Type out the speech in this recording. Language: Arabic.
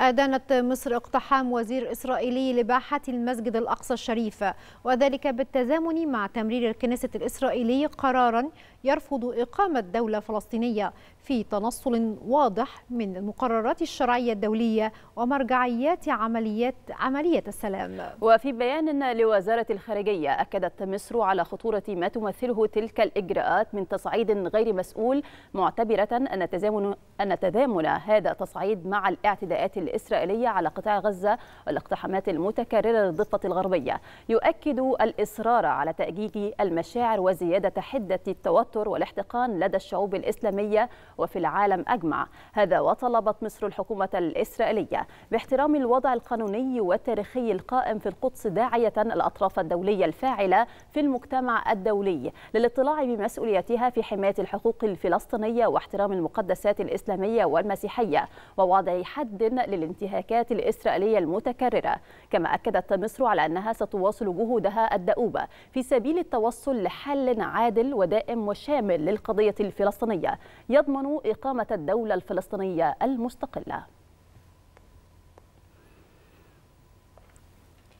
أدانت مصر اقتحام وزير إسرائيلي لباحة المسجد الأقصى الشريف وذلك بالتزامن مع تمرير الكنيسة الإسرائيلي قرارا يرفض إقامة دولة فلسطينية في تنصل واضح من المقررات الشرعية الدولية ومرجعيات عمليات عملية السلام وفي بيان لوزارة الخارجية أكدت مصر على خطورة ما تمثله تلك الإجراءات من تصعيد غير مسؤول معتبرة أن تزامن, أن تزامن هذا التصعيد مع الاعتداءات الإسرائيلية على قطاع غزة والاقتحامات المتكررة للضفة الغربية يؤكد الإصرار على تأجيج المشاعر وزيادة حدة التوتر والاحتقان لدى الشعوب الإسلامية وفي العالم أجمع هذا وطلبت مصر الحكومة الإسرائيلية باحترام الوضع القانوني والتاريخي القائم في القدس داعية الأطراف الدولية الفاعلة في المجتمع الدولي للاطلاع بمسؤوليتها في حماية الحقوق الفلسطينية واحترام المقدسات الإسلامية والمسيحية ووضع حد لل للانتهاكات الإسرائيلية المتكررة كما أكدت مصر على أنها ستواصل جهودها الدؤوبة في سبيل التوصل لحل عادل ودائم وشامل للقضية الفلسطينية يضمن إقامة الدولة الفلسطينية المستقلة